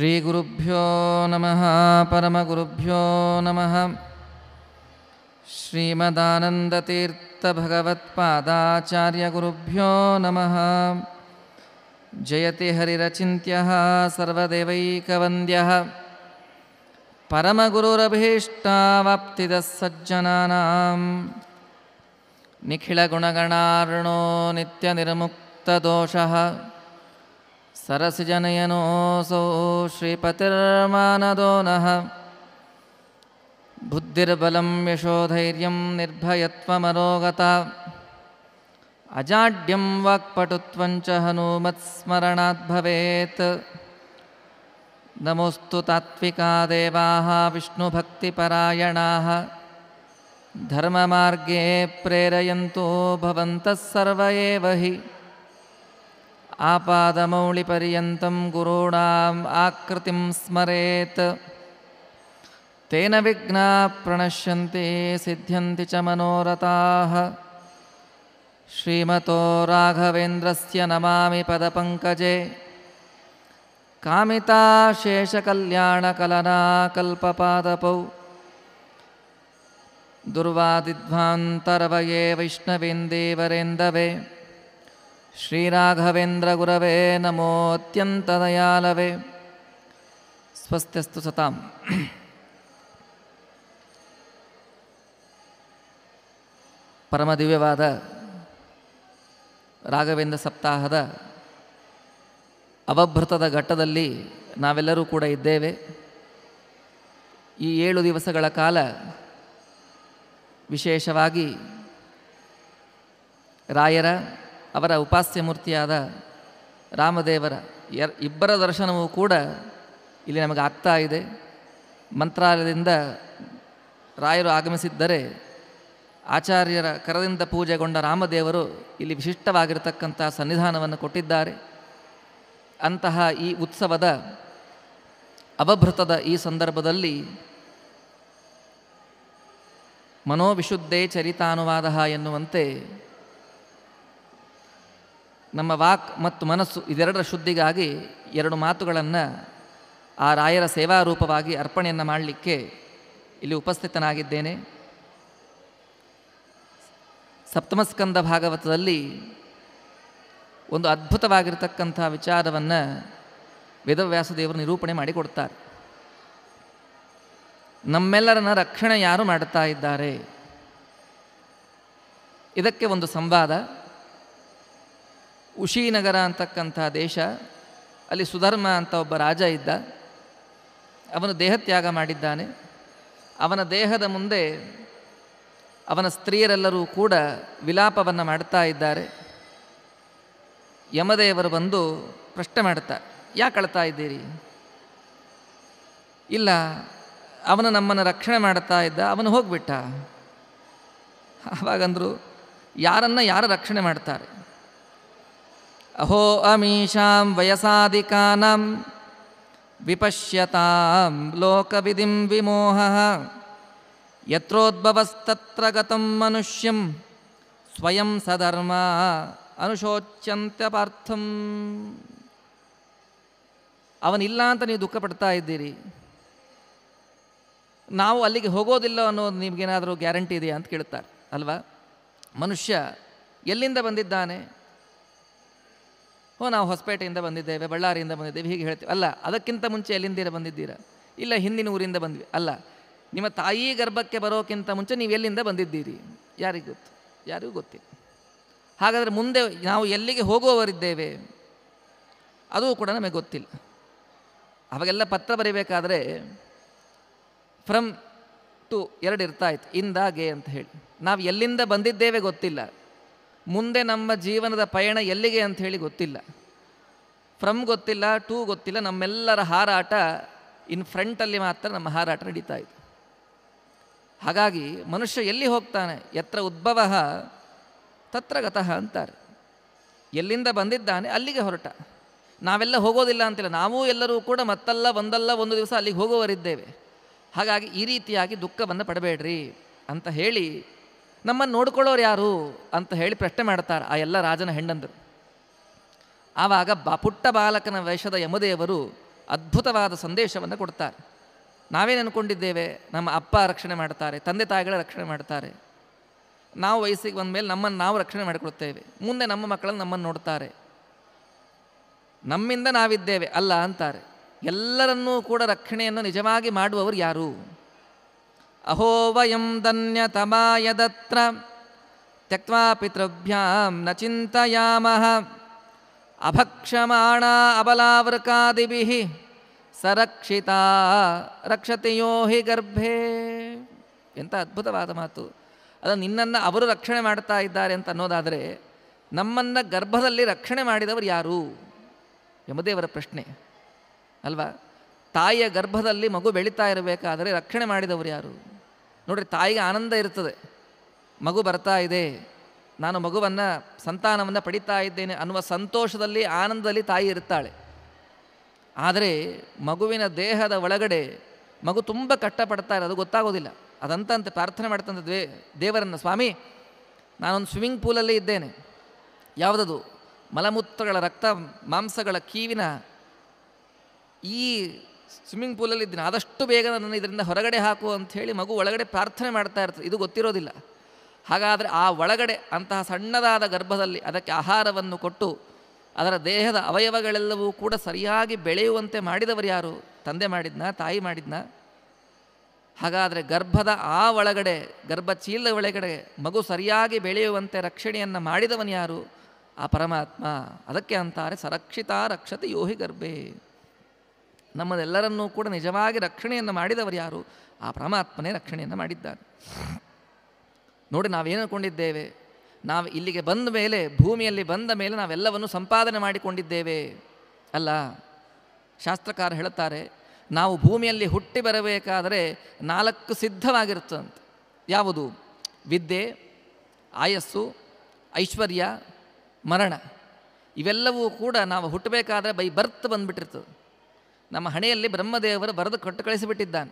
श्रीगुरुभ्यो नमः परमगुरुभ्यो नमः श्रीमदानन्दतीर्थभगवत्पादाचार्यगुरुभ्यो नमः जयति हरिरचिन्त्यः सर्वदेवैकवन्द्यः परमगुरुरभीष्टावप्तिदः सज्जनानां निखिलगुणगणार्णो नित्यनिर्मुक्तदोषः सरसिजनयनोऽसौ श्रीपतिर्मानदो नः बुद्धिर्बलं यशोधैर्यं निर्भयत्वमरोगता अजाड्यं वाक्पटुत्वञ्च हनूमत्स्मरणाद्भवेत् नमोऽस्तु तात्विका देवाः विष्णुभक्तिपरायणाः धर्ममार्गे प्रेरयन्तो भवन्तः सर्व एव हि आपादमौलिपर्यन्तं गुरूणाम् आकृतिं स्मरेत् तेन विघ्ना प्रणश्यन्ति सिद्ध्यन्ति च मनोरथाः श्रीमतो राघवेन्द्रस्य नमामि पदपङ्कजे कामिताशेषकल्याणकलनाकल्पपादपौ दुर्वादिध्वान्तर्वये वैष्णवेन्देवरेन्दवे वरेन्दवे ಗುರವೇ ಶ್ರೀರಾಘವೇಂದ್ರ ಅತ್ಯಂತ ದಯಾಲವೇ ಸ್ವಸ್ಥ್ಯಸ್ತು ಸತಾಂ ಪರಮದಿವ್ಯವಾದ ರಾಘವೇಂದ್ರ ಸಪ್ತಾಹದ ಅವಭೃತದ ಘಟ್ಟದಲ್ಲಿ ನಾವೆಲ್ಲರೂ ಕೂಡ ಇದ್ದೇವೆ ಈ ಏಳು ದಿವಸಗಳ ಕಾಲ ವಿಶೇಷವಾಗಿ ರಾಯರ ಅವರ ಉಪಾಸ್ಯ ಮೂರ್ತಿಯಾದ ರಾಮದೇವರ ಇಬ್ಬರ ದರ್ಶನವೂ ಕೂಡ ಇಲ್ಲಿ ನಮಗೆ ಆಗ್ತಾ ಇದೆ ಮಂತ್ರಾಲಯದಿಂದ ರಾಯರು ಆಗಮಿಸಿದ್ದರೆ ಆಚಾರ್ಯರ ಕರದಿಂದ ಪೂಜೆಗೊಂಡ ರಾಮದೇವರು ಇಲ್ಲಿ ವಿಶಿಷ್ಟವಾಗಿರತಕ್ಕಂತಹ ಸನ್ನಿಧಾನವನ್ನು ಕೊಟ್ಟಿದ್ದಾರೆ ಅಂತಹ ಈ ಉತ್ಸವದ ಅವಭೃತದ ಈ ಸಂದರ್ಭದಲ್ಲಿ ಮನೋವಿಶುದ್ಧೇ ಚರಿತಾನುವಾದ ಎನ್ನುವಂತೆ ನಮ್ಮ ವಾಕ್ ಮತ್ತು ಮನಸ್ಸು ಇದೆರಡರ ಶುದ್ಧಿಗಾಗಿ ಎರಡು ಮಾತುಗಳನ್ನು ಆ ರಾಯರ ಸೇವಾ ರೂಪವಾಗಿ ಅರ್ಪಣೆಯನ್ನು ಮಾಡಲಿಕ್ಕೆ ಇಲ್ಲಿ ಉಪಸ್ಥಿತನಾಗಿದ್ದೇನೆ ಸಪ್ತಮಸ್ಕಂದ ಭಾಗವತದಲ್ಲಿ ಒಂದು ಅದ್ಭುತವಾಗಿರತಕ್ಕಂಥ ವಿಚಾರವನ್ನು ವೇದವ್ಯಾಸದೇವರು ನಿರೂಪಣೆ ಮಾಡಿಕೊಡ್ತಾರೆ ನಮ್ಮೆಲ್ಲರನ್ನ ರಕ್ಷಣೆ ಯಾರು ಮಾಡುತ್ತಾ ಇದ್ದಾರೆ ಇದಕ್ಕೆ ಒಂದು ಸಂವಾದ ಉಶಿನಗರ ಅಂತಕ್ಕಂಥ ದೇಶ ಅಲ್ಲಿ ಸುಧರ್ಮ ಅಂತ ಒಬ್ಬ ರಾಜ ಇದ್ದ ಅವನು ತ್ಯಾಗ ಮಾಡಿದ್ದಾನೆ ಅವನ ದೇಹದ ಮುಂದೆ ಅವನ ಸ್ತ್ರೀಯರೆಲ್ಲರೂ ಕೂಡ ವಿಲಾಪವನ್ನು ಮಾಡ್ತಾ ಇದ್ದಾರೆ ಯಮದೇವರು ಬಂದು ಪ್ರಶ್ನೆ ಮಾಡ್ತಾ ಯಾಕೆ ಅಳ್ತಾ ಇದ್ದೀರಿ ಇಲ್ಲ ಅವನು ನಮ್ಮನ್ನು ರಕ್ಷಣೆ ಮಾಡ್ತಾ ಇದ್ದ ಅವನು ಹೋಗ್ಬಿಟ್ಟ ಆವಾಗಂದರು ಯಾರನ್ನು ಯಾರು ರಕ್ಷಣೆ ಮಾಡ್ತಾರೆ ಅಹೋ ಅಮೀಷಾಂ ವಯಸಾಧಿಕಾನಂ ವಿಪಶ್ಯತಾಂ ಲೋಕವಿಧಿಂ ವಿಮೋಹ ಯತ್ರೋದ್ಭವಸ್ತತ್ರ ಗತಂ ಮನುಷ್ಯಂ ಸ್ವಯಂ ಸಧರ್ಮ ಅನುಶೋಚ್ಯಂತ್ಯ ಪಾರ್ಥಂ ಅವನಿಲ್ಲ ಅಂತ ನೀವು ದುಃಖ ಪಡ್ತಾ ಇದ್ದೀರಿ ನಾವು ಅಲ್ಲಿಗೆ ಹೋಗೋದಿಲ್ಲ ಅನ್ನೋದು ನಿಮಗೇನಾದರೂ ಗ್ಯಾರಂಟಿ ಇದೆಯಾ ಅಂತ ಕೇಳ್ತಾರೆ ಅಲ್ವಾ ಮನುಷ್ಯ ಎಲ್ಲಿಂದ ಬಂದಿದ್ದಾನೆ ಓ ನಾವು ಹೊಸಪೇಟೆಯಿಂದ ಬಂದಿದ್ದೇವೆ ಬಳ್ಳಾರಿಯಿಂದ ಬಂದಿದ್ದೇವೆ ಹೀಗೆ ಹೇಳ್ತೀವಿ ಅಲ್ಲ ಅದಕ್ಕಿಂತ ಮುಂಚೆ ಎಲ್ಲಿಂದ ಬಂದಿದ್ದೀರಾ ಇಲ್ಲ ಹಿಂದಿನ ಊರಿಂದ ಬಂದ್ವಿ ಅಲ್ಲ ನಿಮ್ಮ ತಾಯಿ ಗರ್ಭಕ್ಕೆ ಬರೋಕ್ಕಿಂತ ಮುಂಚೆ ನೀವು ಎಲ್ಲಿಂದ ಬಂದಿದ್ದೀರಿ ಯಾರಿಗೆ ಗೊತ್ತು ಯಾರಿಗೂ ಗೊತ್ತಿಲ್ಲ ಹಾಗಾದರೆ ಮುಂದೆ ನಾವು ಎಲ್ಲಿಗೆ ಹೋಗುವವರಿದ್ದೇವೆ ಅದು ಕೂಡ ನಮಗೆ ಗೊತ್ತಿಲ್ಲ ಅವಾಗೆಲ್ಲ ಪತ್ರ ಬರೀಬೇಕಾದ್ರೆ ಫ್ರಮ್ ಟು ಎರಡು ಇರ್ತಾ ಇತ್ತು ಇಂದಾಗೆ ಅಂತ ಹೇಳಿ ನಾವು ಎಲ್ಲಿಂದ ಬಂದಿದ್ದೇವೆ ಗೊತ್ತಿಲ್ಲ ಮುಂದೆ ನಮ್ಮ ಜೀವನದ ಪಯಣ ಎಲ್ಲಿಗೆ ಅಂತ ಹೇಳಿ ಗೊತ್ತಿಲ್ಲ ಫ್ರಮ್ ಗೊತ್ತಿಲ್ಲ ಟೂ ಗೊತ್ತಿಲ್ಲ ನಮ್ಮೆಲ್ಲರ ಹಾರಾಟ ಇನ್ ಫ್ರಂಟಲ್ಲಿ ಮಾತ್ರ ನಮ್ಮ ಹಾರಾಟ ನಡೀತಾ ಇದೆ ಹಾಗಾಗಿ ಮನುಷ್ಯ ಎಲ್ಲಿ ಹೋಗ್ತಾನೆ ಎತ್ರ ಉದ್ಭವ ತತ್ರ ಗತಃ ಅಂತಾರೆ ಎಲ್ಲಿಂದ ಬಂದಿದ್ದಾನೆ ಅಲ್ಲಿಗೆ ಹೊರಟ ನಾವೆಲ್ಲ ಹೋಗೋದಿಲ್ಲ ಅಂತಿಲ್ಲ ನಾವೂ ಎಲ್ಲರೂ ಕೂಡ ಮತ್ತಲ್ಲ ಒಂದಲ್ಲ ಒಂದು ದಿವಸ ಅಲ್ಲಿಗೆ ಹೋಗುವವರಿದ್ದೇವೆ ಹಾಗಾಗಿ ಈ ರೀತಿಯಾಗಿ ದುಃಖವನ್ನು ಪಡಬೇಡ್ರಿ ಅಂತ ಹೇಳಿ ನಮ್ಮನ್ನು ನೋಡ್ಕೊಳ್ಳೋರು ಯಾರು ಅಂತ ಹೇಳಿ ಪ್ರಶ್ನೆ ಮಾಡ್ತಾರೆ ಆ ಎಲ್ಲ ರಾಜನ ಹೆಂಡಂದರು ಆವಾಗ ಬ ಪುಟ್ಟ ಬಾಲಕನ ವೇಷದ ಯಮದೇವರು ಅದ್ಭುತವಾದ ಸಂದೇಶವನ್ನು ಕೊಡ್ತಾರೆ ನಾವೇನು ಅಂದ್ಕೊಂಡಿದ್ದೇವೆ ನಮ್ಮ ಅಪ್ಪ ರಕ್ಷಣೆ ಮಾಡ್ತಾರೆ ತಂದೆ ತಾಯಿಗಳ ರಕ್ಷಣೆ ಮಾಡ್ತಾರೆ ನಾವು ವಯಸ್ಸಿಗೆ ಬಂದ ಮೇಲೆ ನಮ್ಮನ್ನು ನಾವು ರಕ್ಷಣೆ ಮಾಡಿಕೊಳ್ತೇವೆ ಮುಂದೆ ನಮ್ಮ ಮಕ್ಕಳನ್ನು ನಮ್ಮನ್ನು ನೋಡ್ತಾರೆ ನಮ್ಮಿಂದ ನಾವಿದ್ದೇವೆ ಅಲ್ಲ ಅಂತಾರೆ ಎಲ್ಲರನ್ನೂ ಕೂಡ ರಕ್ಷಣೆಯನ್ನು ನಿಜವಾಗಿ ಮಾಡುವವರು ಯಾರು ಅಹೋ ವಯಂ धन्यतमाय दत्र ಪಿತೃಭ್ಯಾಂ ನ न चिन्तयामः अभक्षमाणा ರಕ್ಷತೆಯೋ ಹಿ ಗರ್ಭೇ ಎಂಥ ಅದ್ಭುತವಾದ ಮಾತು ಅದು ನಿನ್ನನ್ನು ಅವರು ರಕ್ಷಣೆ ಮಾಡ್ತಾ ಇದ್ದಾರೆ ಅಂತ ಅನ್ನೋದಾದರೆ ನಮ್ಮನ್ನು ಗರ್ಭದಲ್ಲಿ ರಕ್ಷಣೆ ಮಾಡಿದವರು ಯಾರು ಯಮದೇವರ ಪ್ರಶ್ನೆ ಅಲ್ವಾ ತಾಯಿಯ ಗರ್ಭದಲ್ಲಿ ಮಗು ಬೆಳೀತಾ ಇರಬೇಕಾದರೆ ರಕ್ಷಣೆ ಮಾಡಿದವರು ಯಾರು ನೋಡ್ರಿ ತಾಯಿಗೆ ಆನಂದ ಇರ್ತದೆ ಮಗು ಬರ್ತಾ ಇದೆ ನಾನು ಮಗುವನ್ನು ಸಂತಾನವನ್ನು ಪಡಿತಾ ಇದ್ದೇನೆ ಅನ್ನುವ ಸಂತೋಷದಲ್ಲಿ ಆನಂದದಲ್ಲಿ ತಾಯಿ ಇರ್ತಾಳೆ ಆದರೆ ಮಗುವಿನ ದೇಹದ ಒಳಗಡೆ ಮಗು ತುಂಬ ಕಷ್ಟಪಡ್ತಾ ಇರೋದು ಗೊತ್ತಾಗೋದಿಲ್ಲ ಅದಂತಂತೆ ಪ್ರಾರ್ಥನೆ ಮಾಡ್ತಂಥ ದೇವರನ್ನ ದೇವರನ್ನು ಸ್ವಾಮಿ ನಾನೊಂದು ಸ್ವಿಮ್ಮಿಂಗ್ ಪೂಲಲ್ಲಿ ಇದ್ದೇನೆ ಯಾವುದದು ಮಲಮೂತ್ರಗಳ ರಕ್ತ ಮಾಂಸಗಳ ಕೀವಿನ ಈ ಸ್ವಿಮ್ಮಿಂಗ್ ಪೂಲಲ್ಲಿ ಇದ್ದೀನಿ ಆದಷ್ಟು ಬೇಗ ನನ್ನ ಇದರಿಂದ ಹೊರಗಡೆ ಹಾಕು ಅಂಥೇಳಿ ಮಗು ಒಳಗಡೆ ಪ್ರಾರ್ಥನೆ ಮಾಡ್ತಾ ಇರ್ತದೆ ಇದು ಗೊತ್ತಿರೋದಿಲ್ಲ ಹಾಗಾದರೆ ಆ ಒಳಗಡೆ ಅಂತಹ ಸಣ್ಣದಾದ ಗರ್ಭದಲ್ಲಿ ಅದಕ್ಕೆ ಆಹಾರವನ್ನು ಕೊಟ್ಟು ಅದರ ದೇಹದ ಅವಯವಗಳೆಲ್ಲವೂ ಕೂಡ ಸರಿಯಾಗಿ ಬೆಳೆಯುವಂತೆ ಮಾಡಿದವರು ಯಾರು ತಂದೆ ಮಾಡಿದ್ನ ತಾಯಿ ಮಾಡಿದ್ನ ಹಾಗಾದರೆ ಗರ್ಭದ ಆ ಒಳಗಡೆ ಗರ್ಭಚೀಲದ ಒಳಗಡೆ ಮಗು ಸರಿಯಾಗಿ ಬೆಳೆಯುವಂತೆ ರಕ್ಷಣೆಯನ್ನು ಮಾಡಿದವನು ಯಾರು ಆ ಪರಮಾತ್ಮ ಅದಕ್ಕೆ ಅಂತಾರೆ ಸರಕ್ಷಿತಾ ರಕ್ಷತೆ ಯೋಹಿ ಗರ್ಭೆ ನಮ್ಮದೆಲ್ಲರನ್ನೂ ಕೂಡ ನಿಜವಾಗಿ ರಕ್ಷಣೆಯನ್ನು ಮಾಡಿದವರು ಯಾರು ಆ ಪರಮಾತ್ಮನೇ ರಕ್ಷಣೆಯನ್ನು ಮಾಡಿದ್ದಾನೆ ನೋಡಿ ನಾವೇನು ಕೊಂಡಿದ್ದೇವೆ ನಾವು ಇಲ್ಲಿಗೆ ಬಂದ ಮೇಲೆ ಭೂಮಿಯಲ್ಲಿ ಬಂದ ಮೇಲೆ ನಾವೆಲ್ಲವನ್ನು ಸಂಪಾದನೆ ಮಾಡಿಕೊಂಡಿದ್ದೇವೆ ಅಲ್ಲ ಶಾಸ್ತ್ರಕಾರ ಹೇಳುತ್ತಾರೆ ನಾವು ಭೂಮಿಯಲ್ಲಿ ಹುಟ್ಟಿ ಬರಬೇಕಾದರೆ ನಾಲ್ಕು ಸಿದ್ಧವಾಗಿರುತ್ತಂತೆ ಯಾವುದು ವಿದ್ಯೆ ಆಯಸ್ಸು ಐಶ್ವರ್ಯ ಮರಣ ಇವೆಲ್ಲವೂ ಕೂಡ ನಾವು ಹುಟ್ಟಬೇಕಾದ್ರೆ ಬೈ ಬರ್ತ್ ಬಂದುಬಿಟ್ಟಿರ್ತದೆ ನಮ್ಮ ಹಣೆಯಲ್ಲಿ ಬ್ರಹ್ಮದೇವರು ಬರೆದು ಕೊಟ್ಟು ಕಳಿಸಿಬಿಟ್ಟಿದ್ದಾನೆ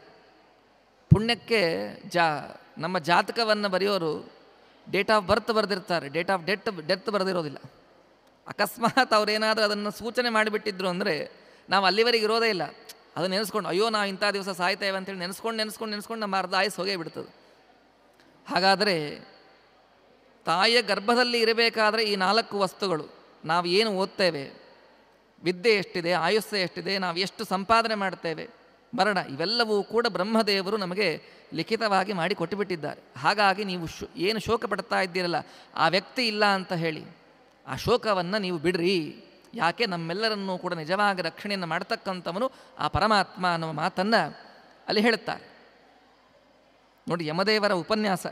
ಪುಣ್ಯಕ್ಕೆ ಜಾ ನಮ್ಮ ಜಾತಕವನ್ನು ಬರೆಯೋರು ಡೇಟ್ ಆಫ್ ಬರ್ತ್ ಬರೆದಿರ್ತಾರೆ ಡೇಟ್ ಆಫ್ ಡೆತ್ ಡೆತ್ ಬರೆದಿರೋದಿಲ್ಲ ಅಕಸ್ಮಾತ್ ಅವರೇನಾದರೂ ಅದನ್ನು ಸೂಚನೆ ಮಾಡಿಬಿಟ್ಟಿದ್ರು ಅಂದರೆ ನಾವು ಅಲ್ಲಿವರೆಗೆ ಇರೋದೇ ಇಲ್ಲ ಅದನ್ನು ನೆನೆಸ್ಕೊಂಡು ಅಯ್ಯೋ ನಾವು ಇಂಥ ದಿವಸ ಸಾಯ್ತೇವೆ ಅಂತೇಳಿ ನೆನೆಸ್ಕೊಂಡು ನೆನೆಸ್ಕೊಂಡು ನೆನೆಸ್ಕೊಂಡು ನಮ್ಮ ಅರ್ಧ ಆಯ್ಸು ಹೋಗೇ ಬಿಡ್ತದೆ ಹಾಗಾದರೆ ತಾಯಿಯ ಗರ್ಭದಲ್ಲಿ ಇರಬೇಕಾದ್ರೆ ಈ ನಾಲ್ಕು ವಸ್ತುಗಳು ನಾವು ಏನು ಓದ್ತೇವೆ ವಿದ್ಯೆ ಎಷ್ಟಿದೆ ಆಯುಸ್ಸೆ ಎಷ್ಟಿದೆ ನಾವು ಎಷ್ಟು ಸಂಪಾದನೆ ಮಾಡ್ತೇವೆ ಮರಣ ಇವೆಲ್ಲವೂ ಕೂಡ ಬ್ರಹ್ಮದೇವರು ನಮಗೆ ಲಿಖಿತವಾಗಿ ಮಾಡಿ ಕೊಟ್ಟುಬಿಟ್ಟಿದ್ದಾರೆ ಹಾಗಾಗಿ ನೀವು ಶೋ ಏನು ಶೋಕ ಪಡ್ತಾ ಇದ್ದೀರಲ್ಲ ಆ ವ್ಯಕ್ತಿ ಇಲ್ಲ ಅಂತ ಹೇಳಿ ಆ ಶೋಕವನ್ನು ನೀವು ಬಿಡ್ರಿ ಯಾಕೆ ನಮ್ಮೆಲ್ಲರನ್ನೂ ಕೂಡ ನಿಜವಾಗಿ ರಕ್ಷಣೆಯನ್ನು ಮಾಡ್ತಕ್ಕಂಥವನು ಆ ಪರಮಾತ್ಮ ಅನ್ನುವ ಮಾತನ್ನು ಅಲ್ಲಿ ಹೇಳುತ್ತಾರೆ ನೋಡಿ ಯಮದೇವರ ಉಪನ್ಯಾಸ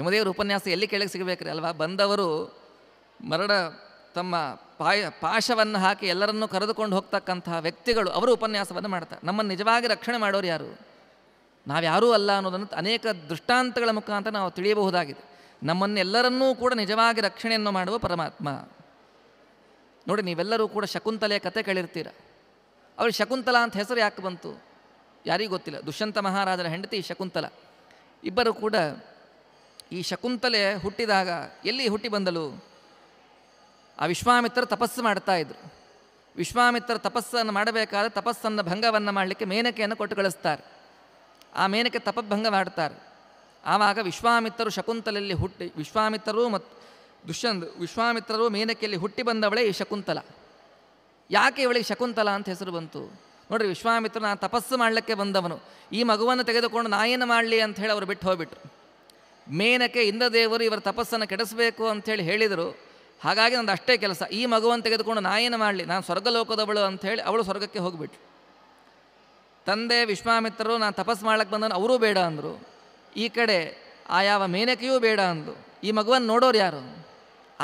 ಯಮದೇವರ ಉಪನ್ಯಾಸ ಎಲ್ಲಿ ಕೇಳಕ್ಕೆ ಸಿಗಬೇಕ್ರಿ ಅಲ್ವಾ ಬಂದವರು ಮರಣ ತಮ್ಮ ಪಾಯ ಪಾಶವನ್ನು ಹಾಕಿ ಎಲ್ಲರನ್ನೂ ಕರೆದುಕೊಂಡು ಹೋಗ್ತಕ್ಕಂತಹ ವ್ಯಕ್ತಿಗಳು ಅವರು ಉಪನ್ಯಾಸವನ್ನು ಮಾಡ್ತಾರೆ ನಮ್ಮನ್ನು ನಿಜವಾಗಿ ರಕ್ಷಣೆ ಮಾಡೋರು ಯಾರು ನಾವ್ಯಾರೂ ಅಲ್ಲ ಅನ್ನೋದನ್ನು ಅನೇಕ ದೃಷ್ಟಾಂತಗಳ ಮುಖಾಂತರ ನಾವು ತಿಳಿಯಬಹುದಾಗಿದೆ ನಮ್ಮನ್ನೆಲ್ಲರನ್ನೂ ಕೂಡ ನಿಜವಾಗಿ ರಕ್ಷಣೆಯನ್ನು ಮಾಡುವ ಪರಮಾತ್ಮ ನೋಡಿ ನೀವೆಲ್ಲರೂ ಕೂಡ ಶಕುಂತಲೆಯ ಕತೆ ಕೇಳಿರ್ತೀರ ಅವ್ರಿಗೆ ಶಕುಂತಲ ಅಂತ ಹೆಸರು ಯಾಕೆ ಬಂತು ಯಾರಿಗೂ ಗೊತ್ತಿಲ್ಲ ದುಷ್ಯಂತ ಮಹಾರಾಜರ ಹೆಂಡತಿ ಶಕುಂತಲ ಇಬ್ಬರು ಕೂಡ ಈ ಶಕುಂತಲೆ ಹುಟ್ಟಿದಾಗ ಎಲ್ಲಿ ಹುಟ್ಟಿ ಬಂದಳು ಆ ವಿಶ್ವಾಮಿತ್ರ ತಪಸ್ಸು ಮಾಡ್ತಾ ಇದ್ರು ವಿಶ್ವಾಮಿತ್ರ ತಪಸ್ಸನ್ನು ಮಾಡಬೇಕಾದ್ರೆ ತಪಸ್ಸನ್ನು ಭಂಗವನ್ನು ಮಾಡಲಿಕ್ಕೆ ಮೇನಕೆಯನ್ನು ಕೊಟ್ಟು ಕಳಿಸ್ತಾರೆ ಆ ಮೇನಕೆ ತಪಭಂಗ ಮಾಡ್ತಾರೆ ಆವಾಗ ವಿಶ್ವಾಮಿತ್ರರು ಶಕುಂತಲೆಯಲ್ಲಿ ಹುಟ್ಟಿ ವಿಶ್ವಾಮಿತ್ರರು ಮತ್ತು ದುಷ್ಯಂತ್ ವಿಶ್ವಾಮಿತ್ರರು ಮೇನಕೆಯಲ್ಲಿ ಹುಟ್ಟಿ ಬಂದವಳೇ ಈ ಶಕುಂತಲ ಯಾಕೆ ಇವಳಿಗೆ ಶಕುಂತಲ ಅಂತ ಹೆಸರು ಬಂತು ನೋಡ್ರಿ ವಿಶ್ವಾಮಿತ್ರ ನಾನು ತಪಸ್ಸು ಮಾಡಲಿಕ್ಕೆ ಬಂದವನು ಈ ಮಗುವನ್ನು ತೆಗೆದುಕೊಂಡು ನಾ ಮಾಡಲಿ ಅಂತ ಹೇಳಿ ಅವರು ಬಿಟ್ಟು ಹೋಗ್ಬಿಟ್ರು ಮೇನಕೆ ಇಂದ್ರದೇವರು ಇವರ ತಪಸ್ಸನ್ನು ಕೆಡಿಸಬೇಕು ಅಂಥೇಳಿ ಹೇಳಿದರು ಹಾಗಾಗಿ ನಂದು ಅಷ್ಟೇ ಕೆಲಸ ಈ ಮಗುವನ್ನು ತೆಗೆದುಕೊಂಡು ನಾನೇನು ಮಾಡಲಿ ನಾನು ಸ್ವರ್ಗಲೋಕದವಳು ಅಂಥೇಳಿ ಅವಳು ಸ್ವರ್ಗಕ್ಕೆ ಹೋಗಿಬಿಟ್ಳು ತಂದೆ ವಿಶ್ವಾಮಿತ್ರರು ನಾನು ತಪಸ್ಸು ಮಾಡ್ಲಿಕ್ಕೆ ಬಂದನು ಅವರೂ ಬೇಡ ಅಂದರು ಈ ಕಡೆ ಆ ಯಾವ ಮೇನಕೆಯೂ ಬೇಡ ಅಂದರು ಈ ಮಗುವನ್ನು ನೋಡೋರು ಯಾರು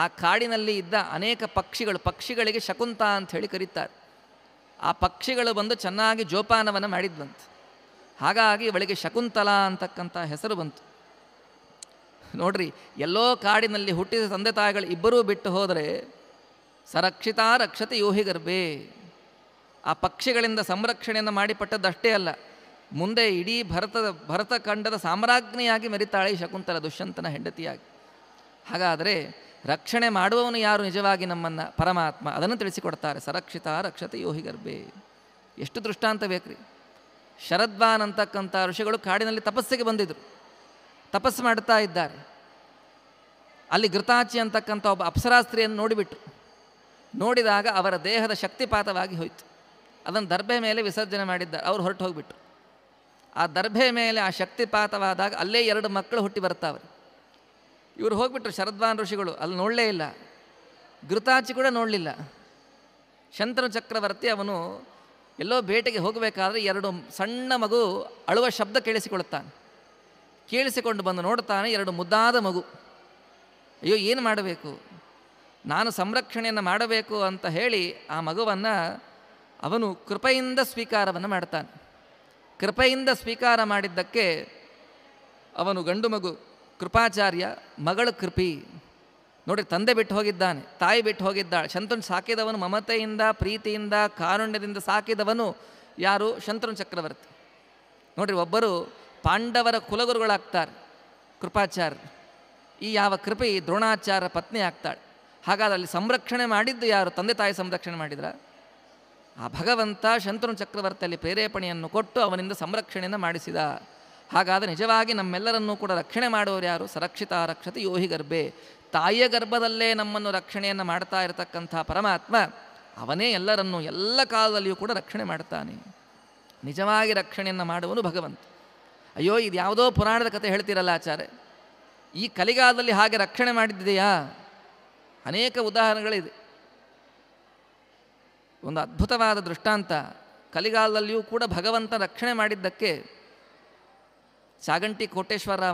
ಆ ಕಾಡಿನಲ್ಲಿ ಇದ್ದ ಅನೇಕ ಪಕ್ಷಿಗಳು ಪಕ್ಷಿಗಳಿಗೆ ಶಕುಂತ ಅಂಥೇಳಿ ಕರೀತಾರೆ ಆ ಪಕ್ಷಿಗಳು ಬಂದು ಚೆನ್ನಾಗಿ ಜೋಪಾನವನ್ನು ಮಾಡಿದ್ವಂತೆ ಹಾಗಾಗಿ ಇವಳಿಗೆ ಶಕುಂತಲಾ ಅಂತಕ್ಕಂಥ ಹೆಸರು ಬಂತು ನೋಡ್ರಿ ಎಲ್ಲೋ ಕಾಡಿನಲ್ಲಿ ಹುಟ್ಟಿದ ತಂದೆ ತಾಯಿಗಳು ಇಬ್ಬರೂ ಬಿಟ್ಟು ಹೋದರೆ ಸರಕ್ಷಿತಾ ರಕ್ಷತೆ ಯೋಹಿ ಗರ್ಭೆ ಆ ಪಕ್ಷಿಗಳಿಂದ ಸಂರಕ್ಷಣೆಯನ್ನು ಮಾಡಿಪಟ್ಟದ್ದಷ್ಟೇ ಅಲ್ಲ ಮುಂದೆ ಇಡೀ ಭರತದ ಭರತಖಂಡದ ಸಾಮ್ರಾಜ್ಞಿಯಾಗಿ ಮೆರಿತಾಳೆ ಶಕುಂತಲ ದುಷ್ಯಂತನ ಹೆಂಡತಿಯಾಗಿ ಹಾಗಾದರೆ ರಕ್ಷಣೆ ಮಾಡುವವನು ಯಾರು ನಿಜವಾಗಿ ನಮ್ಮನ್ನು ಪರಮಾತ್ಮ ಅದನ್ನು ತಿಳಿಸಿಕೊಡ್ತಾರೆ ಸರಕ್ಷಿತ ರಕ್ಷತೆ ಯೋಹಿ ಗರ್ಭೆ ಎಷ್ಟು ದೃಷ್ಟಾಂತ ಬೇಕ್ರಿ ಶರದ್ವಾನ್ ಅಂತಕ್ಕಂಥ ಋಷಿಗಳು ಕಾಡಿನಲ್ಲಿ ತಪಸ್ಸಿಗೆ ಬಂದಿದ್ದರು ತಪಸ್ಸು ಮಾಡ್ತಾ ಇದ್ದಾರೆ ಅಲ್ಲಿ ಘೃತಾಚಿ ಅಂತಕ್ಕಂಥ ಒಬ್ಬ ಅಪ್ಸರಾಸ್ತ್ರೀಯನ್ನು ನೋಡಿಬಿಟ್ರು ನೋಡಿದಾಗ ಅವರ ದೇಹದ ಶಕ್ತಿಪಾತವಾಗಿ ಹೋಯಿತು ಅದನ್ನು ದರ್ಭೆ ಮೇಲೆ ವಿಸರ್ಜನೆ ಮಾಡಿದ್ದಾರೆ ಅವ್ರು ಹೊರಟು ಹೋಗಿಬಿಟ್ರು ಆ ದರ್ಭೆ ಮೇಲೆ ಆ ಶಕ್ತಿಪಾತವಾದಾಗ ಅಲ್ಲೇ ಎರಡು ಮಕ್ಕಳು ಹುಟ್ಟಿ ಬರ್ತಾವೆ ಇವರು ಹೋಗಿಬಿಟ್ರು ಶರದ್ವಾನ್ ಋಷಿಗಳು ಅಲ್ಲಿ ನೋಡಲೇ ಇಲ್ಲ ಘೃತಾಚಿ ಕೂಡ ನೋಡಲಿಲ್ಲ ಶಂತನು ಚಕ್ರವರ್ತಿ ಅವನು ಎಲ್ಲೋ ಬೇಟೆಗೆ ಹೋಗಬೇಕಾದ್ರೆ ಎರಡು ಸಣ್ಣ ಮಗು ಅಳುವ ಶಬ್ದ ಕೇಳಿಸಿಕೊಳ್ಳುತ್ತಾನೆ ಕೇಳಿಸಿಕೊಂಡು ಬಂದು ನೋಡ್ತಾನೆ ಎರಡು ಮುದ್ದಾದ ಮಗು ಅಯ್ಯೋ ಏನು ಮಾಡಬೇಕು ನಾನು ಸಂರಕ್ಷಣೆಯನ್ನು ಮಾಡಬೇಕು ಅಂತ ಹೇಳಿ ಆ ಮಗುವನ್ನು ಅವನು ಕೃಪೆಯಿಂದ ಸ್ವೀಕಾರವನ್ನು ಮಾಡ್ತಾನೆ ಕೃಪೆಯಿಂದ ಸ್ವೀಕಾರ ಮಾಡಿದ್ದಕ್ಕೆ ಅವನು ಗಂಡು ಮಗು ಕೃಪಾಚಾರ್ಯ ಮಗಳ ಕೃಪಿ ನೋಡಿ ತಂದೆ ಬಿಟ್ಟು ಹೋಗಿದ್ದಾನೆ ತಾಯಿ ಬಿಟ್ಟು ಹೋಗಿದ್ದಾಳೆ ಶಂತನು ಸಾಕಿದವನು ಮಮತೆಯಿಂದ ಪ್ರೀತಿಯಿಂದ ಕಾರುಣ್ಯದಿಂದ ಸಾಕಿದವನು ಯಾರು ಶಂತನು ಚಕ್ರವರ್ತಿ ನೋಡಿರಿ ಒಬ್ಬರು ಪಾಂಡವರ ಕುಲಗುರುಗಳಾಗ್ತಾರೆ ಕೃಪಾಚಾರ್ಯ ಈ ಯಾವ ಕೃಪೆ ದ್ರೋಣಾಚಾರ ದ್ರೋಣಾಚಾರ್ಯ ಪತ್ನಿ ಆಗ್ತಾಳೆ ಹಾಗಾದ್ರೆ ಅಲ್ಲಿ ಸಂರಕ್ಷಣೆ ಮಾಡಿದ್ದು ಯಾರು ತಂದೆ ತಾಯಿ ಸಂರಕ್ಷಣೆ ಮಾಡಿದ್ರ ಆ ಭಗವಂತ ಶಂತನು ಚಕ್ರವರ್ತಿಯಲ್ಲಿ ಪ್ರೇರೇಪಣೆಯನ್ನು ಕೊಟ್ಟು ಅವನಿಂದ ಸಂರಕ್ಷಣೆಯನ್ನು ಮಾಡಿಸಿದ ಹಾಗಾದರೆ ನಿಜವಾಗಿ ನಮ್ಮೆಲ್ಲರನ್ನೂ ಕೂಡ ರಕ್ಷಣೆ ಮಾಡುವವರು ಯಾರು ಸರಕ್ಷಿತ ರಕ್ಷತ ಯೋಹಿ ಗರ್ಭೆ ತಾಯಿಯ ಗರ್ಭದಲ್ಲೇ ನಮ್ಮನ್ನು ರಕ್ಷಣೆಯನ್ನು ಮಾಡ್ತಾ ಇರತಕ್ಕಂಥ ಪರಮಾತ್ಮ ಅವನೇ ಎಲ್ಲರನ್ನೂ ಎಲ್ಲ ಕಾಲದಲ್ಲಿಯೂ ಕೂಡ ರಕ್ಷಣೆ ಮಾಡ್ತಾನೆ ನಿಜವಾಗಿ ರಕ್ಷಣೆಯನ್ನು ಮಾಡುವನು ಭಗವಂತ ಅಯ್ಯೋ ಇದು ಯಾವುದೋ ಪುರಾಣದ ಕತೆ ಹೇಳ್ತೀರಲ್ಲ ಆಚಾರ್ಯ ಈ ಕಲಿಗಾಲದಲ್ಲಿ ಹಾಗೆ ರಕ್ಷಣೆ ಮಾಡಿದ್ದಿದೆಯಾ ಅನೇಕ ಉದಾಹರಣೆಗಳಿದೆ ಒಂದು ಅದ್ಭುತವಾದ ದೃಷ್ಟಾಂತ ಕಲಿಗಾಲದಲ್ಲಿಯೂ ಕೂಡ ಭಗವಂತ ರಕ್ಷಣೆ ಮಾಡಿದ್ದಕ್ಕೆ ಚಾಗಂಟಿ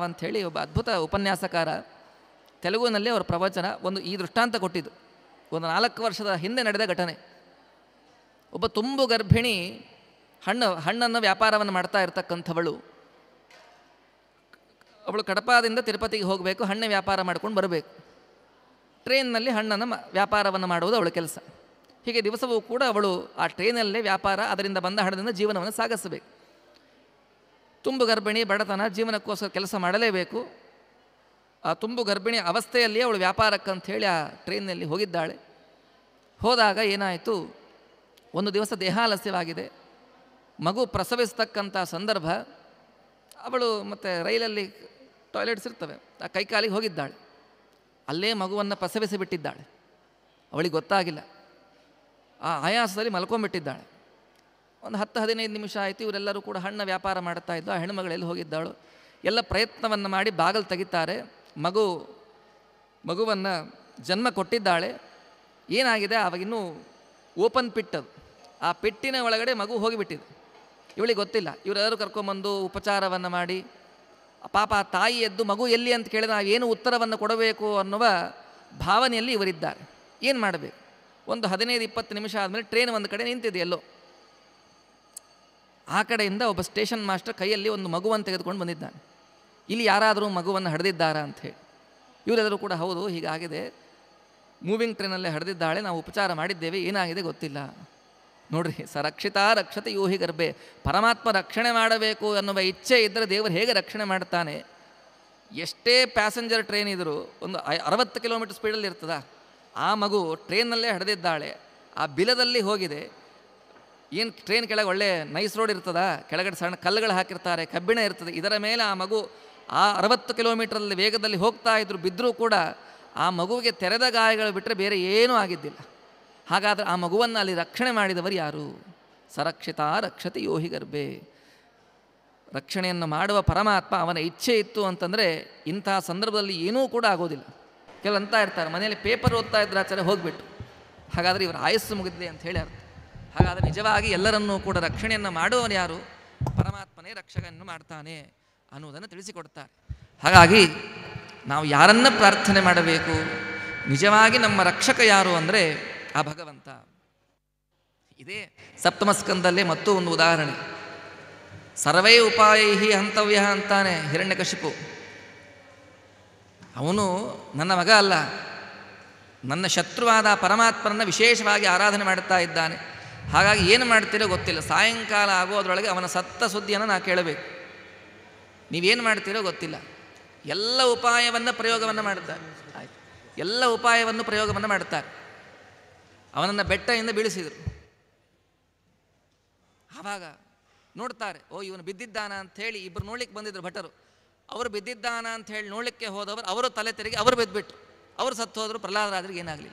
ಅಂತ ಹೇಳಿ ಒಬ್ಬ ಅದ್ಭುತ ಉಪನ್ಯಾಸಕಾರ ತೆಲುಗುನಲ್ಲಿ ಅವರ ಪ್ರವಚನ ಒಂದು ಈ ದೃಷ್ಟಾಂತ ಕೊಟ್ಟಿದ್ದು ಒಂದು ನಾಲ್ಕು ವರ್ಷದ ಹಿಂದೆ ನಡೆದ ಘಟನೆ ಒಬ್ಬ ತುಂಬು ಗರ್ಭಿಣಿ ಹಣ್ಣು ಹಣ್ಣನ್ನು ವ್ಯಾಪಾರವನ್ನು ಮಾಡ್ತಾ ಇರತಕ್ಕಂಥವಳು ಅವಳು ಕಡಪಾದಿಂದ ತಿರುಪತಿಗೆ ಹೋಗಬೇಕು ಹಣ್ಣು ವ್ಯಾಪಾರ ಮಾಡ್ಕೊಂಡು ಬರಬೇಕು ಟ್ರೈನ್ನಲ್ಲಿ ಹಣ್ಣನ್ನು ವ್ಯಾಪಾರವನ್ನು ಮಾಡುವುದು ಅವಳ ಕೆಲಸ ಹೀಗೆ ದಿವಸವೂ ಕೂಡ ಅವಳು ಆ ಟ್ರೈನಲ್ಲೇ ವ್ಯಾಪಾರ ಅದರಿಂದ ಬಂದ ಹಣದಿಂದ ಜೀವನವನ್ನು ಸಾಗಿಸಬೇಕು ತುಂಬು ಗರ್ಭಿಣಿ ಬಡತನ ಜೀವನಕ್ಕೋಸ್ಕರ ಕೆಲಸ ಮಾಡಲೇಬೇಕು ಆ ತುಂಬು ಗರ್ಭಿಣಿ ಅವಸ್ಥೆಯಲ್ಲಿಯೇ ಅವಳು ವ್ಯಾಪಾರಕ್ಕಂಥೇಳಿ ಆ ಟ್ರೈನಲ್ಲಿ ಹೋಗಿದ್ದಾಳೆ ಹೋದಾಗ ಏನಾಯಿತು ಒಂದು ದಿವಸ ದೇಹಾಲಸ್ಯವಾಗಿದೆ ಮಗು ಪ್ರಸವಿಸ್ತಕ್ಕಂಥ ಸಂದರ್ಭ ಅವಳು ಮತ್ತು ರೈಲಲ್ಲಿ ಟಾಯ್ಲೆಟ್ಸ್ ಇರ್ತವೆ ಆ ಕೈ ಹೋಗಿದ್ದಾಳೆ ಅಲ್ಲೇ ಮಗುವನ್ನು ಪಸವೆಸಿ ಬಿಟ್ಟಿದ್ದಾಳೆ ಅವಳಿಗೆ ಗೊತ್ತಾಗಿಲ್ಲ ಆ ಆಯಾಸದಲ್ಲಿ ಮಲ್ಕೊಂಬಿಟ್ಟಿದ್ದಾಳೆ ಒಂದು ಹತ್ತು ಹದಿನೈದು ನಿಮಿಷ ಆಯಿತು ಇವರೆಲ್ಲರೂ ಕೂಡ ಹಣ್ಣ ವ್ಯಾಪಾರ ಮಾಡ್ತಾ ಇದ್ದು ಆ ಹೆಣ್ಣುಮಗಳೆಲ್ಲಿ ಹೋಗಿದ್ದಾಳು ಎಲ್ಲ ಪ್ರಯತ್ನವನ್ನು ಮಾಡಿ ಬಾಗಲು ತೆಗಿತಾರೆ ಮಗು ಮಗುವನ್ನು ಜನ್ಮ ಕೊಟ್ಟಿದ್ದಾಳೆ ಏನಾಗಿದೆ ಆವಾಗಿನ್ನೂ ಓಪನ್ ಅದು ಆ ಪೆಟ್ಟಿನ ಒಳಗಡೆ ಮಗು ಹೋಗಿಬಿಟ್ಟಿದೆ ಇವಳಿಗೆ ಗೊತ್ತಿಲ್ಲ ಇವರೆಲ್ಲರೂ ಕರ್ಕೊಂಬಂದು ಉಪಚಾರವನ್ನು ಮಾಡಿ ಪಾಪ ತಾಯಿ ಎದ್ದು ಮಗು ಎಲ್ಲಿ ಅಂತ ಕೇಳಿದ ಏನು ಉತ್ತರವನ್ನು ಕೊಡಬೇಕು ಅನ್ನುವ ಭಾವನೆಯಲ್ಲಿ ಇವರಿದ್ದಾರೆ ಏನು ಮಾಡಬೇಕು ಒಂದು ಹದಿನೈದು ಇಪ್ಪತ್ತು ನಿಮಿಷ ಆದಮೇಲೆ ಟ್ರೈನ್ ಒಂದು ಕಡೆ ನಿಂತಿದೆ ಎಲ್ಲೋ ಆ ಕಡೆಯಿಂದ ಒಬ್ಬ ಸ್ಟೇಷನ್ ಮಾಸ್ಟರ್ ಕೈಯಲ್ಲಿ ಒಂದು ಮಗುವನ್ನು ತೆಗೆದುಕೊಂಡು ಬಂದಿದ್ದಾನೆ ಇಲ್ಲಿ ಯಾರಾದರೂ ಮಗುವನ್ನು ಅಂತ ಹೇಳಿ ಇವರೆಲ್ಲರೂ ಕೂಡ ಹೌದು ಹೀಗಾಗಿದೆ ಮೂವಿಂಗ್ ಟ್ರೈನಲ್ಲೇ ಹಡೆದಿದ್ದಾಳೆ ನಾವು ಉಪಚಾರ ಮಾಡಿದ್ದೇವೆ ಏನಾಗಿದೆ ಗೊತ್ತಿಲ್ಲ ನೋಡ್ರಿ ಸ ರಕ್ಷಿತ ರಕ್ಷತೆ ಯೂಹಿ ಗರ್ಭೆ ಪರಮಾತ್ಮ ರಕ್ಷಣೆ ಮಾಡಬೇಕು ಅನ್ನುವ ಇಚ್ಛೆ ಇದ್ದರೆ ದೇವರು ಹೇಗೆ ರಕ್ಷಣೆ ಮಾಡ್ತಾನೆ ಎಷ್ಟೇ ಪ್ಯಾಸೆಂಜರ್ ಟ್ರೈನ್ ಇದ್ದರೂ ಒಂದು ಅರವತ್ತು ಕಿಲೋಮೀಟರ್ ಸ್ಪೀಡಲ್ಲಿ ಇರ್ತದ ಆ ಮಗು ಟ್ರೈನಲ್ಲೇ ಹಡೆದಿದ್ದಾಳೆ ಆ ಬಿಲದಲ್ಲಿ ಹೋಗಿದೆ ಏನು ಟ್ರೈನ್ ಕೆಳಗೆ ಒಳ್ಳೆ ನೈಸ್ ರೋಡ್ ಇರ್ತದ ಕೆಳಗಡೆ ಸಣ್ಣ ಕಲ್ಲುಗಳು ಹಾಕಿರ್ತಾರೆ ಕಬ್ಬಿಣ ಇರ್ತದೆ ಇದರ ಮೇಲೆ ಆ ಮಗು ಆ ಅರವತ್ತು ಕಿಲೋಮೀಟ್ರಲ್ಲಿ ವೇಗದಲ್ಲಿ ಹೋಗ್ತಾ ಇದ್ರು ಬಿದ್ದರೂ ಕೂಡ ಆ ಮಗುವಿಗೆ ತೆರೆದ ಗಾಯಗಳು ಬಿಟ್ಟರೆ ಬೇರೆ ಏನೂ ಆಗಿದ್ದಿಲ್ಲ ಹಾಗಾದರೆ ಆ ಮಗುವನ್ನು ಅಲ್ಲಿ ರಕ್ಷಣೆ ಮಾಡಿದವರು ಯಾರು ಸರಕ್ಷಿತ ರಕ್ಷತೆ ಯೋಹಿ ಗರ್ಭೆ ರಕ್ಷಣೆಯನ್ನು ಮಾಡುವ ಪರಮಾತ್ಮ ಅವನ ಇಚ್ಛೆ ಇತ್ತು ಅಂತಂದರೆ ಇಂಥ ಸಂದರ್ಭದಲ್ಲಿ ಏನೂ ಕೂಡ ಆಗೋದಿಲ್ಲ ಕೆಲ ಅಂತ ಇರ್ತಾರೆ ಮನೆಯಲ್ಲಿ ಪೇಪರ್ ಓದ್ತಾ ಇದ್ರೆ ಆಚಾರೆ ಹೋಗಿಬಿಟ್ಟು ಹಾಗಾದರೆ ಇವರ ಆಯಸ್ಸು ಮುಗಿದಿದೆ ಅಂತ ಹೇಳಿ ಅರ್ಥ ಹಾಗಾದರೆ ನಿಜವಾಗಿ ಎಲ್ಲರನ್ನೂ ಕೂಡ ರಕ್ಷಣೆಯನ್ನು ಮಾಡುವವನು ಯಾರು ಪರಮಾತ್ಮನೇ ರಕ್ಷಕನ್ನು ಮಾಡ್ತಾನೆ ಅನ್ನುವುದನ್ನು ತಿಳಿಸಿಕೊಡ್ತಾರೆ ಹಾಗಾಗಿ ನಾವು ಯಾರನ್ನು ಪ್ರಾರ್ಥನೆ ಮಾಡಬೇಕು ನಿಜವಾಗಿ ನಮ್ಮ ರಕ್ಷಕ ಯಾರು ಅಂದರೆ ಆ ಭಗವಂತ ಇದೇ ಸಪ್ತಮಸ್ಕಂದಲ್ಲೇ ಮತ್ತೂ ಒಂದು ಉದಾಹರಣೆ ಸರ್ವೈ ಉಪಾಯೈ ಹಂತವ್ಯ ಅಂತಾನೆ ಹಿರಣ್ಯಕಶಿಪು ಅವನು ನನ್ನ ಮಗ ಅಲ್ಲ ನನ್ನ ಶತ್ರುವಾದ ಪರಮಾತ್ಮನನ್ನು ವಿಶೇಷವಾಗಿ ಆರಾಧನೆ ಮಾಡುತ್ತಾ ಇದ್ದಾನೆ ಹಾಗಾಗಿ ಏನು ಮಾಡ್ತೀರೋ ಗೊತ್ತಿಲ್ಲ ಸಾಯಂಕಾಲ ಆಗೋದ್ರೊಳಗೆ ಅವನ ಸತ್ತ ಸುದ್ದಿಯನ್ನು ನಾ ಕೇಳಬೇಕು ನೀವೇನು ಮಾಡ್ತೀರೋ ಗೊತ್ತಿಲ್ಲ ಎಲ್ಲ ಉಪಾಯವನ್ನು ಪ್ರಯೋಗವನ್ನು ಮಾಡುತ್ತಾ ಎಲ್ಲ ಉಪಾಯವನ್ನು ಪ್ರಯೋಗವನ್ನು ಮಾಡ್ತಾರೆ ಅವನನ್ನು ಬೆಟ್ಟದಿಂದ ಬೀಳಿಸಿದರು ಆವಾಗ ನೋಡ್ತಾರೆ ಓ ಇವನು ಬಿದ್ದಿದ್ದಾನ ಅಂಥೇಳಿ ಇಬ್ಬರು ನೋಡ್ಲಿಕ್ಕೆ ಬಂದಿದ್ರು ಭಟರು ಅವರು ಬಿದ್ದಿದ್ದಾನ ಅಂತ ಹೇಳಿ ನೋಡಲಿಕ್ಕೆ ಹೋದವರು ಅವರು ತಲೆ ತೆರಿಗೆ ಅವರು ಬಿದ್ದುಬಿಟ್ರು ಅವರು ಸತ್ತು ಹೋದರು ಪ್ರಹ್ಲಾದರಾದ್ರಿಗೆ ಏನಾಗಲಿ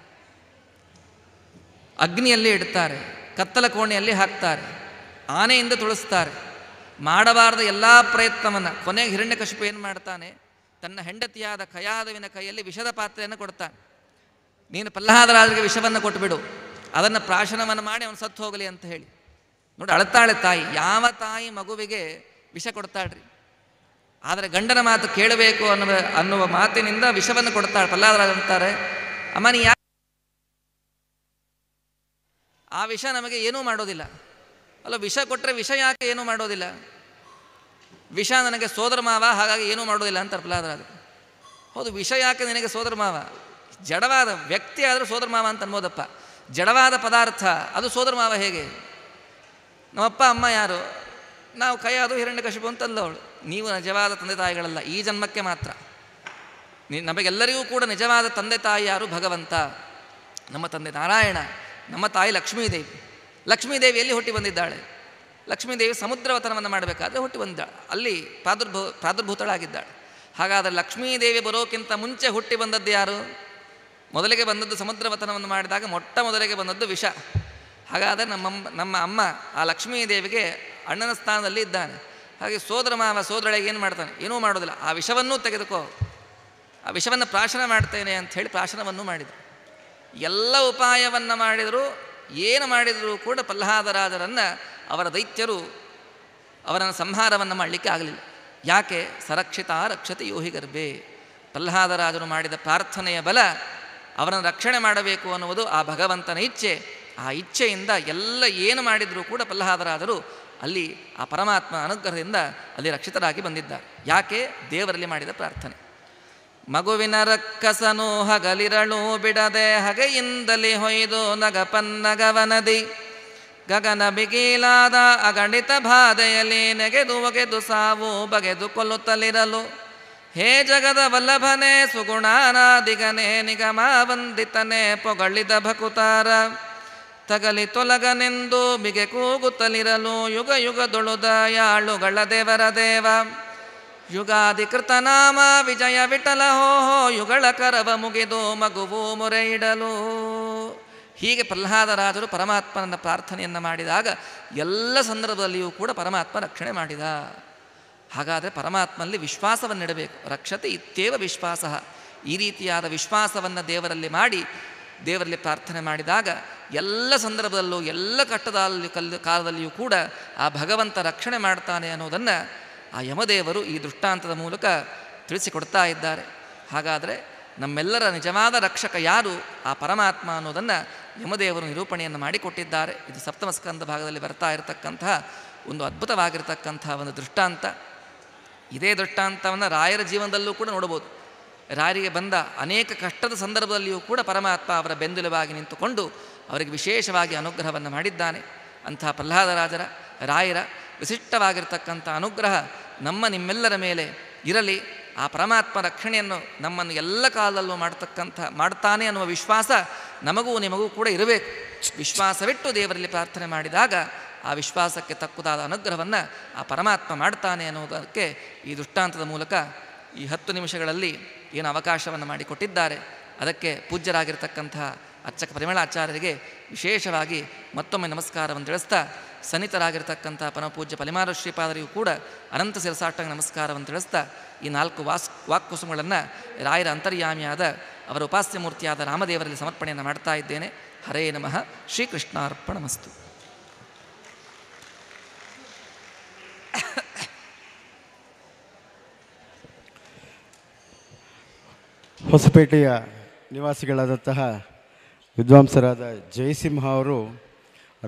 ಅಗ್ನಿಯಲ್ಲಿ ಇಡ್ತಾರೆ ಕತ್ತಲ ಕೋಣೆಯಲ್ಲಿ ಹಾಕ್ತಾರೆ ಆನೆಯಿಂದ ತುಳಿಸ್ತಾರೆ ಮಾಡಬಾರದ ಎಲ್ಲ ಪ್ರಯತ್ನವನ್ನು ಕೊನೆಗೆ ಹಿರಣ್ಯಕಶಿಪು ಏನು ಮಾಡ್ತಾನೆ ತನ್ನ ಹೆಂಡತಿಯಾದ ಕಯಾದವಿನ ಕೈಯಲ್ಲಿ ವಿಷದ ಪಾತ್ರೆಯನ್ನು ಕೊಡ್ತಾನೆ ನೀನು ಪ್ರಹ್ಲಾದರಾಜರಿಗೆ ವಿಷವನ್ನು ಕೊಟ್ಟುಬಿಡು ಅದನ್ನು ಪ್ರಾಶನವನ್ನು ಮಾಡಿ ಅವನು ಸತ್ತು ಹೋಗಲಿ ಅಂತ ಹೇಳಿ ನೋಡಿ ಅಳತಾಳೆ ತಾಯಿ ಯಾವ ತಾಯಿ ಮಗುವಿಗೆ ವಿಷ ಕೊಡ್ತಾಳ್ರಿ ಆದರೆ ಗಂಡನ ಮಾತು ಕೇಳಬೇಕು ಅನ್ನುವ ಅನ್ನುವ ಮಾತಿನಿಂದ ವಿಷವನ್ನು ಕೊಡ್ತಾಳೆ ಪ್ರಹ್ಲಾದರಾಜ ಅಂತಾರೆ ಅಮ್ಮನಿ ಯಾ ಆ ವಿಷ ನಮಗೆ ಏನೂ ಮಾಡೋದಿಲ್ಲ ಅಲ್ಲ ವಿಷ ಕೊಟ್ಟರೆ ವಿಷ ಯಾಕೆ ಏನೂ ಮಾಡೋದಿಲ್ಲ ವಿಷ ನನಗೆ ಸೋದರ ಮಾವ ಹಾಗಾಗಿ ಏನೂ ಮಾಡೋದಿಲ್ಲ ಅಂತ ಪ್ರಹ್ಲಾದರಾಜ ಹೌದು ವಿಷ ಯಾಕೆ ನಿನಗೆ ಸೋದರ ಮಾವ ಜಡವಾದ ವ್ಯಕ್ತಿ ಆದರೂ ಸೋದರ ಮಾವ ಅಂತ ಅನ್ಬೋದಪ್ಪ ಜಡವಾದ ಪದಾರ್ಥ ಅದು ಸೋದರ ಮಾವ ಹೇಗೆ ನಮ್ಮಪ್ಪ ಅಮ್ಮ ಯಾರು ನಾವು ಕೈ ಅದು ಹಿರಣ್ಯ ಕಶಿಪು ಅಂತಲ್ಲವಳು ನೀವು ನಿಜವಾದ ತಂದೆ ತಾಯಿಗಳಲ್ಲ ಈ ಜನ್ಮಕ್ಕೆ ಮಾತ್ರ ನಮಗೆಲ್ಲರಿಗೂ ಕೂಡ ನಿಜವಾದ ತಂದೆ ತಾಯಿ ಯಾರು ಭಗವಂತ ನಮ್ಮ ತಂದೆ ನಾರಾಯಣ ನಮ್ಮ ತಾಯಿ ಲಕ್ಷ್ಮೀದೇವಿ ಲಕ್ಷ್ಮೀದೇವಿ ಎಲ್ಲಿ ಹುಟ್ಟಿ ಬಂದಿದ್ದಾಳೆ ಲಕ್ಷ್ಮೀದೇವಿ ಸಮುದ್ರವತನವನ್ನು ಮಾಡಬೇಕಾದ್ರೆ ಹುಟ್ಟಿ ಬಂದಿದ್ದಾಳೆ ಅಲ್ಲಿ ಪ್ರಾದುರ್ಭೂ ಪ್ರಾದುರ್ಭೂತಳಾಗಿದ್ದಾಳೆ ಹಾಗಾದರೆ ಲಕ್ಷ್ಮೀದೇವಿ ಬರೋಕ್ಕಿಂತ ಮುಂಚೆ ಹುಟ್ಟಿ ಬಂದದ್ದು ಯಾರು ಮೊದಲಿಗೆ ಬಂದದ್ದು ಸಮುದ್ರವತನವನ್ನು ಮಾಡಿದಾಗ ಮೊಟ್ಟ ಮೊದಲಿಗೆ ಬಂದದ್ದು ವಿಷ ಹಾಗಾದರೆ ನಮ್ಮಮ್ಮ ನಮ್ಮ ಅಮ್ಮ ಆ ಲಕ್ಷ್ಮೀ ದೇವಿಗೆ ಅಣ್ಣನ ಸ್ಥಾನದಲ್ಲಿ ಇದ್ದಾನೆ ಹಾಗೆ ಸೋದರ ಮಾವ ಸೋದರಳಿಗೆ ಏನು ಮಾಡ್ತಾನೆ ಏನೂ ಮಾಡೋದಿಲ್ಲ ಆ ವಿಷವನ್ನೂ ತೆಗೆದುಕೋ ಆ ವಿಷವನ್ನು ಪ್ರಾಶನ ಮಾಡ್ತೇನೆ ಅಂತ ಹೇಳಿ ಪ್ರಾಶನವನ್ನು ಮಾಡಿದರು ಎಲ್ಲ ಉಪಾಯವನ್ನು ಮಾಡಿದರೂ ಏನು ಮಾಡಿದರೂ ಕೂಡ ಪ್ರಲ್ಹಾದರಾಜರನ್ನು ಅವರ ದೈತ್ಯರು ಅವರನ್ನು ಸಂಹಾರವನ್ನು ಮಾಡಲಿಕ್ಕೆ ಆಗಲಿಲ್ಲ ಯಾಕೆ ಸರಕ್ಷಿತ ರಕ್ಷತೆ ಯೋಹಿ ಗರ್ಭೆ ಮಾಡಿದ ಪ್ರಾರ್ಥನೆಯ ಬಲ ಅವರನ್ನು ರಕ್ಷಣೆ ಮಾಡಬೇಕು ಅನ್ನುವುದು ಆ ಭಗವಂತನ ಇಚ್ಛೆ ಆ ಇಚ್ಛೆಯಿಂದ ಎಲ್ಲ ಏನು ಮಾಡಿದರೂ ಕೂಡ ಪಲ್ಲಹಾದರಾದರೂ ಅಲ್ಲಿ ಆ ಪರಮಾತ್ಮ ಅನುಗ್ರಹದಿಂದ ಅಲ್ಲಿ ರಕ್ಷಿತರಾಗಿ ಬಂದಿದ್ದ ಯಾಕೆ ದೇವರಲ್ಲಿ ಮಾಡಿದ ಪ್ರಾರ್ಥನೆ ಮಗುವಿನ ರಕ್ಕಸನು ಹಗಲಿರಳು ಬಿಡದೆ ಹಗೆಯಿಂದಲೇ ಹೊಯ್ದು ನಗಪನ್ನಗವನದಿ ಗಗನ ಬಿಗೀಲಾದ ಅಗಣಿತ ಬಾಧೆಯಲ್ಲಿ ನೆಗೆದು ಒಗೆದು ಸಾವು ಬಗೆದು ಕೊಲ್ಲುತ್ತಲಿರಲು ಹೇ ಜಗದ ವಲ್ಲಭನೆ ಸುಗುಣಾನಾದಿಗನೆ ನಿಗಮ ವಂದಿತನೆ ಪೊಗಳಿದ ಭಕುತಾರ ತಗಲಿ ತೊಲಗನೆಂದು ಬಿಗೆ ಕೂಗುತ್ತಲಿರಲು ಯುಗ ಯುಗದೊಳುದ ಯಾಳುಗಳ ದೇವರ ದೇವ ಯುಗಾದಿ ಕೃತನಾಮ ವಿಜಯ ವಿಠಲ ಹೋಹೋ ಯುಗಳ ಕರವ ಮುಗಿದು ಮಗುವು ಮೊರೆ ಇಡಲು ಹೀಗೆ ಪ್ರಹ್ಲಾದರಾಜರು ಪರಮಾತ್ಮನನ್ನ ಪ್ರಾರ್ಥನೆಯನ್ನು ಮಾಡಿದಾಗ ಎಲ್ಲ ಸಂದರ್ಭದಲ್ಲಿಯೂ ಕೂಡ ಪರಮಾತ್ಮ ರಕ್ಷಣೆ ಮಾಡಿದ ಹಾಗಾದರೆ ಪರಮಾತ್ಮನಲ್ಲಿ ವಿಶ್ವಾಸವನ್ನಿಡಬೇಕು ರಕ್ಷತೆ ಇತ್ಯೇವ ವಿಶ್ವಾಸ ಈ ರೀತಿಯಾದ ವಿಶ್ವಾಸವನ್ನು ದೇವರಲ್ಲಿ ಮಾಡಿ ದೇವರಲ್ಲಿ ಪ್ರಾರ್ಥನೆ ಮಾಡಿದಾಗ ಎಲ್ಲ ಸಂದರ್ಭದಲ್ಲೂ ಎಲ್ಲ ಕಟ್ಟದಲ್ಲಿ ಕಲ್ಲು ಕಾಲದಲ್ಲಿಯೂ ಕೂಡ ಆ ಭಗವಂತ ರಕ್ಷಣೆ ಮಾಡ್ತಾನೆ ಅನ್ನೋದನ್ನು ಆ ಯಮದೇವರು ಈ ದೃಷ್ಟಾಂತದ ಮೂಲಕ ತಿಳಿಸಿಕೊಡ್ತಾ ಇದ್ದಾರೆ ಹಾಗಾದರೆ ನಮ್ಮೆಲ್ಲರ ನಿಜವಾದ ರಕ್ಷಕ ಯಾರು ಆ ಪರಮಾತ್ಮ ಅನ್ನೋದನ್ನು ಯಮದೇವರು ನಿರೂಪಣೆಯನ್ನು ಮಾಡಿಕೊಟ್ಟಿದ್ದಾರೆ ಇದು ಸಪ್ತಮಸ್ಕಂದ ಭಾಗದಲ್ಲಿ ಬರ್ತಾ ಇರತಕ್ಕಂತಹ ಒಂದು ಅದ್ಭುತವಾಗಿರತಕ್ಕಂತಹ ಒಂದು ದೃಷ್ಟಾಂತ ಇದೇ ದೃಷ್ಟಾಂತವನ್ನು ರಾಯರ ಜೀವನದಲ್ಲೂ ಕೂಡ ನೋಡಬಹುದು ರಾಯರಿಗೆ ಬಂದ ಅನೇಕ ಕಷ್ಟದ ಸಂದರ್ಭದಲ್ಲಿಯೂ ಕೂಡ ಪರಮಾತ್ಮ ಅವರ ಬೆಂದಲವಾಗಿ ನಿಂತುಕೊಂಡು ಅವರಿಗೆ ವಿಶೇಷವಾಗಿ ಅನುಗ್ರಹವನ್ನು ಮಾಡಿದ್ದಾನೆ ಅಂಥ ಪ್ರಹ್ಲಾದರಾಜರ ರಾಯರ ವಿಶಿಷ್ಟವಾಗಿರ್ತಕ್ಕಂಥ ಅನುಗ್ರಹ ನಮ್ಮ ನಿಮ್ಮೆಲ್ಲರ ಮೇಲೆ ಇರಲಿ ಆ ಪರಮಾತ್ಮ ರಕ್ಷಣೆಯನ್ನು ನಮ್ಮನ್ನು ಎಲ್ಲ ಕಾಲದಲ್ಲೂ ಮಾಡತಕ್ಕಂಥ ಮಾಡ್ತಾನೆ ಅನ್ನುವ ವಿಶ್ವಾಸ ನಮಗೂ ನಿಮಗೂ ಕೂಡ ಇರಬೇಕು ವಿಶ್ವಾಸವಿಟ್ಟು ದೇವರಲ್ಲಿ ಪ್ರಾರ್ಥನೆ ಮಾಡಿದಾಗ ಆ ವಿಶ್ವಾಸಕ್ಕೆ ತಕ್ಕುದಾದ ಅನುಗ್ರಹವನ್ನು ಆ ಪರಮಾತ್ಮ ಮಾಡ್ತಾನೆ ಅನ್ನೋದಕ್ಕೆ ಈ ದೃಷ್ಟಾಂತದ ಮೂಲಕ ಈ ಹತ್ತು ನಿಮಿಷಗಳಲ್ಲಿ ಏನು ಅವಕಾಶವನ್ನು ಮಾಡಿಕೊಟ್ಟಿದ್ದಾರೆ ಅದಕ್ಕೆ ಪೂಜ್ಯರಾಗಿರ್ತಕ್ಕಂತಹ ಅರ್ಚಕ ಪರಿಮಳಾಚಾರ್ಯರಿಗೆ ವಿಶೇಷವಾಗಿ ಮತ್ತೊಮ್ಮೆ ನಮಸ್ಕಾರವನ್ನು ತಿಳಿಸ್ತಾ ಸನ್ನಿತರಾಗಿರ್ತಕ್ಕಂಥ ಪರಮಪೂಜ್ಯ ಪರಿಮಾರ ಶ್ರೀಪಾದರಿಗೂ ಕೂಡ ಅನಂತ ಸಿರಸಾಟ ನಮಸ್ಕಾರವನ್ನು ತಿಳಿಸ್ತಾ ಈ ನಾಲ್ಕು ವಾಸ್ ವಾಕ್ಕುಸುಮಗಳನ್ನು ರಾಯರ ಅಂತರ್ಯಾಮಿಯಾದ ಅವರ ಉಪಾಸ್ಯಮೂರ್ತಿಯಾದ ರಾಮದೇವರಲ್ಲಿ ಸಮರ್ಪಣೆಯನ್ನು ಮಾಡ್ತಾ ಇದ್ದೇನೆ ಹರೇ ನಮಃ ಶ್ರೀಕೃಷ್ಣಾರ್ಪಣ ಮಸ್ತು ಹೊಸಪೇಟೆಯ ನಿವಾಸಿಗಳಾದಂತಹ ವಿದ್ವಾಂಸರಾದ ಜಯಸಿಂಹ ಅವರು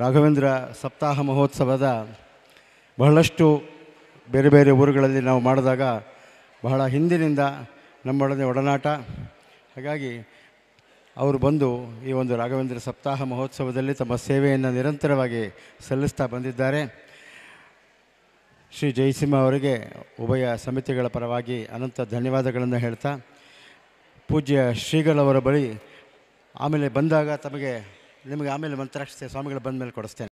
ರಾಘವೇಂದ್ರ ಸಪ್ತಾಹ ಮಹೋತ್ಸವದ ಬಹಳಷ್ಟು ಬೇರೆ ಬೇರೆ ಊರುಗಳಲ್ಲಿ ನಾವು ಮಾಡಿದಾಗ ಬಹಳ ಹಿಂದಿನಿಂದ ನಮ್ಮೊಡನೆ ಒಡನಾಟ ಹಾಗಾಗಿ ಅವರು ಬಂದು ಈ ಒಂದು ರಾಘವೇಂದ್ರ ಸಪ್ತಾಹ ಮಹೋತ್ಸವದಲ್ಲಿ ತಮ್ಮ ಸೇವೆಯನ್ನು ನಿರಂತರವಾಗಿ ಸಲ್ಲಿಸ್ತಾ ಬಂದಿದ್ದಾರೆ ಶ್ರೀ ಜಯಸಿಂಹ ಅವರಿಗೆ ಉಭಯ ಸಮಿತಿಗಳ ಪರವಾಗಿ ಅನಂತ ಧನ್ಯವಾದಗಳನ್ನು ಹೇಳ್ತಾ ಪೂಜ್ಯ ಶ್ರೀಗಳವರ ಬಳಿ ಆಮೇಲೆ ಬಂದಾಗ ತಮಗೆ ನಿಮಗೆ ಆಮೇಲೆ ಮಂತ್ರಾಕ್ಷತೆ ಸ್ವಾಮಿಗಳು ಬಂದ ಮೇಲೆ ಕೊಡಿಸ್ತೇನೆ